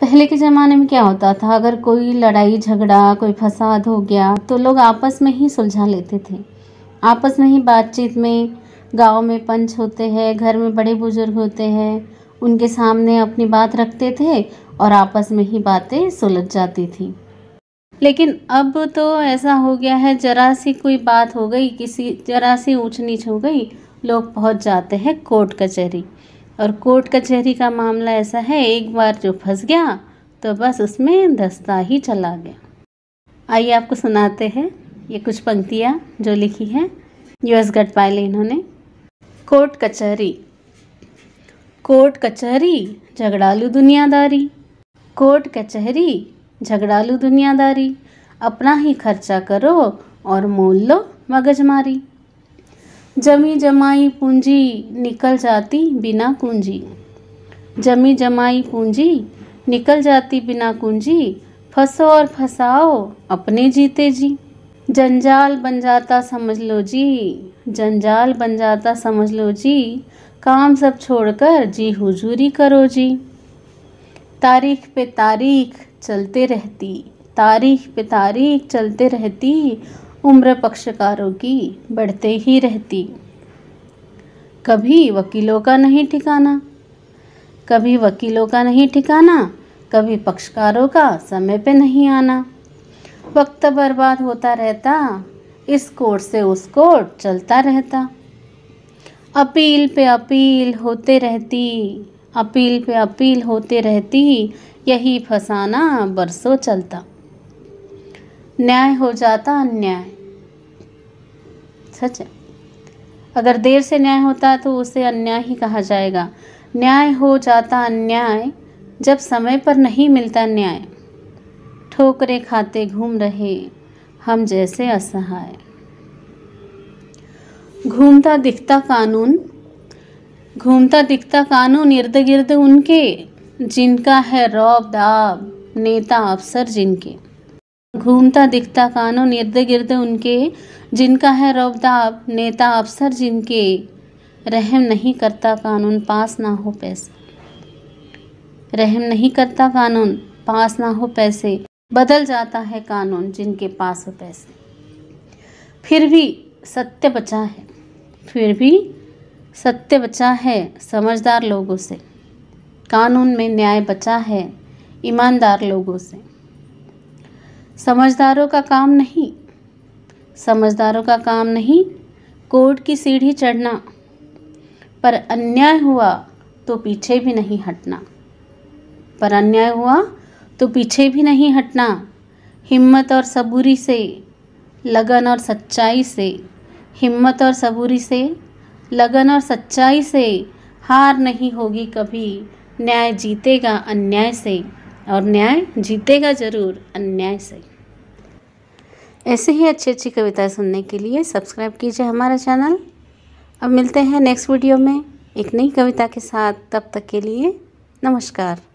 पहले के ज़माने में क्या होता था अगर कोई लड़ाई झगड़ा कोई फसाद हो गया तो लोग आपस में ही सुलझा लेते थे आपस में ही बातचीत में गांव में पंच होते हैं घर में बड़े बुजुर्ग होते हैं उनके सामने अपनी बात रखते थे और आपस में ही बातें सुलझ जाती थी लेकिन अब तो ऐसा हो गया है जरा सी कोई बात हो गई किसी जरा सी ऊँच नीच हो गई लोग पहुँच जाते हैं कोर्ट कचहरी और कोर्ट कचहरी का मामला ऐसा है एक बार जो फंस गया तो बस उसमें दस्ता ही चला गया आइए आपको सुनाते हैं ये कुछ पंक्तियाँ जो लिखी हैं यूएस गट पाए इन्होंने कोर्ट कचहरी कोर्ट कचहरी झगड़ालू दुनियादारी कोर्ट कचहरी झगड़ालू दुनियादारी अपना ही खर्चा करो और मोल लो मगजमारी जमी जमाई पूंजी निकल जाती बिना कुंजी जमी जमाई पूंजी निकल जाती बिना कुंजी फंसो और फंसाओ अपने जीते जी जंजाल बन जाता समझ लो जी जंजाल बन जाता समझ लो जी काम सब छोड़कर जी हुजूरी करो जी तारीख पे तारीख चलते रहती तारीख पे तारीख चलते रहती उम्र पक्षकारों की बढ़ते ही रहती कभी वकीलों का नहीं ठिकाना कभी वकीलों का नहीं ठिकाना कभी पक्षकारों का समय पे नहीं आना वक्त बर्बाद होता रहता इस कोर्ट से उस कोर्ट चलता रहता अपील पे अपील होते रहती अपील पे अपील होते रहती यही फसाना बरसों चलता न्याय हो जाता अन्याय सच अगर देर से न्याय होता तो उसे अन्याय ही कहा जाएगा न्याय हो जाता अन्याय जब समय पर नहीं मिलता न्याय ठोकरे खाते घूम रहे हम जैसे असहाय घूमता दिखता कानून घूमता दिखता कानून इर्द गिर्द उनके जिनका है रौब दाब नेता अफसर जिनके घूमता दिखता कानून इर्द गिर्द उनके जिनका है रौबदाब नेता अफसर जिनके रहम नहीं करता कानून पास ना हो पैसे रहम नहीं करता कानून पास ना हो पैसे बदल जाता है कानून जिनके पास हो पैसे फिर भी सत्य बचा है फिर भी सत्य बचा है समझदार लोगों से कानून में न्याय बचा है ईमानदार लोगों से समझदारों का काम नहीं समझदारों का काम नहीं कोर्ट की सीढ़ी चढ़ना पर अन्याय हुआ तो पीछे भी नहीं हटना पर अन्याय हुआ तो पीछे भी नहीं हटना हिम्मत और सबूरी से लगन और सच्चाई से हिम्मत और सबूरी से लगन और सच्चाई से हार नहीं होगी कभी न्याय जीतेगा अन्याय से और न्याय जीतेगा ज़रूर अन्याय से ऐसे ही अच्छी अच्छी कविताएं सुनने के लिए सब्सक्राइब कीजिए हमारा चैनल अब मिलते हैं नेक्स्ट वीडियो में एक नई कविता के साथ तब तक के लिए नमस्कार